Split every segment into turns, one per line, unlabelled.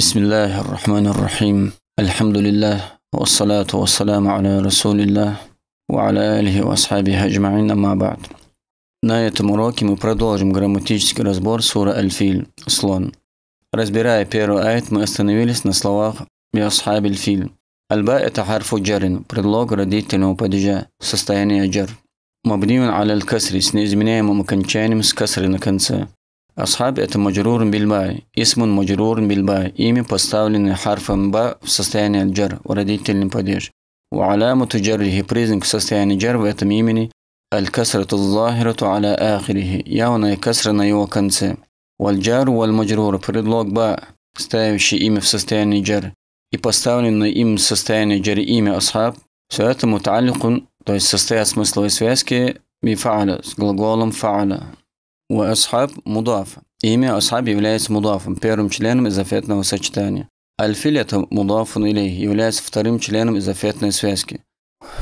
بسم الله الرحمن الرحيم الحمد لله والصلاة والسلام على رسول الله وعلى آله وأصحابه أجمعين أما بعد На этом уроке мы продолжим грамматический разбор суры Аль-Филь – слон. Разбирая первый аят, мы остановились на словах «Биасхаб Аль-Филь». Альба – это харфу джарин, предлог родительного падежа, состояние джар. Мабниун аль касри с неизменяемым окончанием с касри на конце. Асхаб – это маджрур بالباء, исмун маджрур بالباء, имя поставлено харфом «ба» в состоянии джар, родительный падеж. У аляму جره признак состояния джар в этом имени – الكسرة الظاهرة على آخره, явная касра на его конце. У аль-джару аль-маджрур – предлог «ба», ставящий имя в состоянии джар, и поставленное им в состоянии джар имя «асхаб», все это муталикун, то есть состоят смысловой связки бифа'ля с глаголом «фа'ля». У Асхаб мудаф. Имя Асхаб является мудафом, первым членом изофетного сочетания. Альфиль – это мудафун илей, является вторым членом изофетной связки.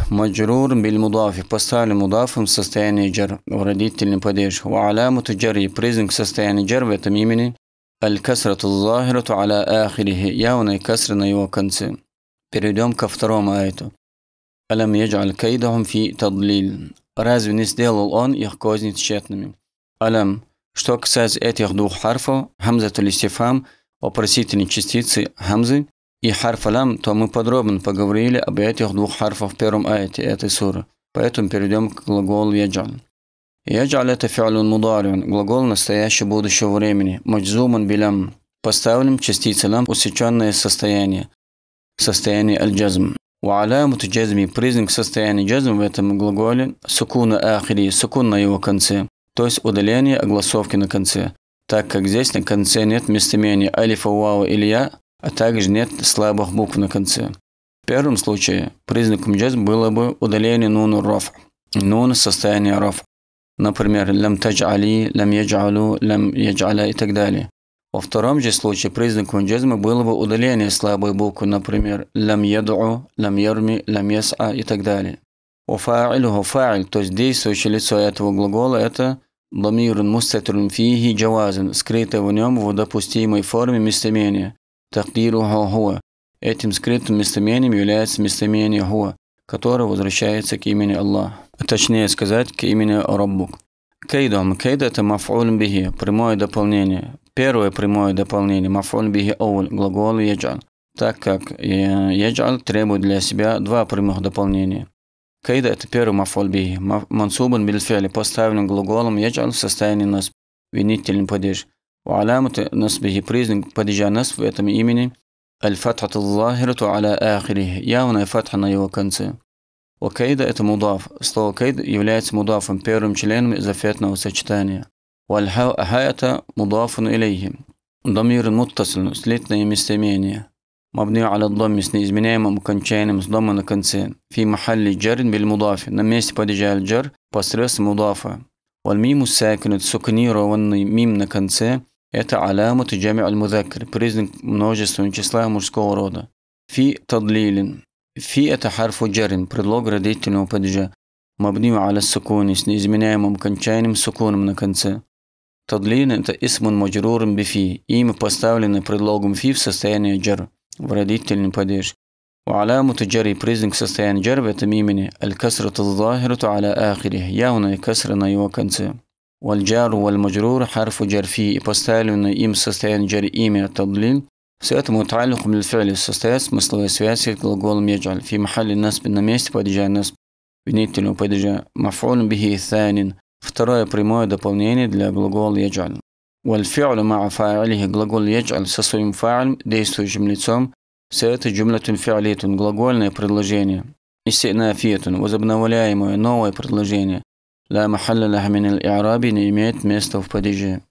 Маджрур биль мудафи – поставлен мудафом в состоянии джар, в родительный падеж. У алямуту джарри – признак состояния джар в этом имени. Аль-касрату захирату аля ахирихи – явная касра на его конце. Перейдем ко второму аяту. Алям яджаль кайдахум фи тадлиль. Разве не сделал он их козни тщетными? Алям. Что касается этих двух харфов, хамза истифам, вопросительной частицы хамзы и харф алям, то мы подробно поговорили об этих двух харфах в первом аяте этой суры. Поэтому перейдем к глаголу яджаль. Яджал это фиалун мударион, глагол настоящего будущего времени, маджзуман билям. Поставлен частица лам усеченное состояние, состояние аль-джазм. Валямут джазми, признак состояния джазма в этом глаголе, сукуна ахири, сукун на его конце то есть удаление огласовки на конце, так как здесь на конце нет местоимения алифа, вау или я, а также нет слабых букв на конце. В первом случае признаком джаз было бы удаление нуна раф, нун состояние раф. Например, лям таджали, лям яджалу, лям яджаля и так далее. Во втором же случае признаком джазма было бы удаление слабой буквы, например, лям яду, лям ярми, лям яса и так далее. Уфа'илюху фа'иль, то есть действующее лицо этого глагола – это ضمير مستتر فيه جواز скрыто в нем в допустимой форме местоимение. Такдируха хуа. Этим скрытым местоимением является местоимение хуа, которое возвращается к имени Аллах. Точнее сказать, к имени Раббук. Кейдом. Кейд – это мафуль бихи, прямое дополнение. Первое прямое дополнение – мафуль бихи оуль, глагол яджал. Так как яджал требует для себя два прямых дополнения. Кайда – это первый мафуль биги, мансубан бильфели, поставлен глаголом яджаль в состоянии насб, винительный падеж. وعلامة نصبه признак падежа насб в этом имени – الفتحة الظاهرة аля آخره, явная фатха на его конце. Вакайда – это мудаф. Слово кайд является мудафом, первым членом изофетного сочетания. Вальхау ахаята мудафун илейхи. Дамир муттасл, слитное местоимение мабни аля дамми с неизменяемым окончанием с дома на конце. Фи махалли джарин биль мудафи. На месте падежа аль джар посредством мудафа. Валь миму сакинут сукнированный мим на конце. Это алямат джами аль мудакр. Признак множественного числа мужского рода. Фи тадлилин. Фи это харфу джарин. Предлог родительного падежа. Мабни аля сукуни с неизменяемым окончанием сукуном на конце. Тадлилин это исмун маджрурин бифи. Имя поставлено предлогом фи в состоянии джара. вредительный падеж وعلامة جري بريزنج состояние جرب تميمني الكسرة الظاهرة على آخره يا هنا كسر на его конце والجار والمجرور حرف جر فيه поставленное им состояние جر имя تضليل Все это муталлих بالفعل состоит смысловая связь с глаголом يجعل في محل النصب на месте падежа насб винительного падежа مفعول به ثانٍ Второе прямое дополнение для глагола يجعل والفعل مع فاعله глагол يجعل со своим фа'лем, действующим лицом, вся это جملة فعلية глагольное предложение. Истинафиетун, возобновляемое новое предложение. لا محل لها من аль не имеет места в падеже.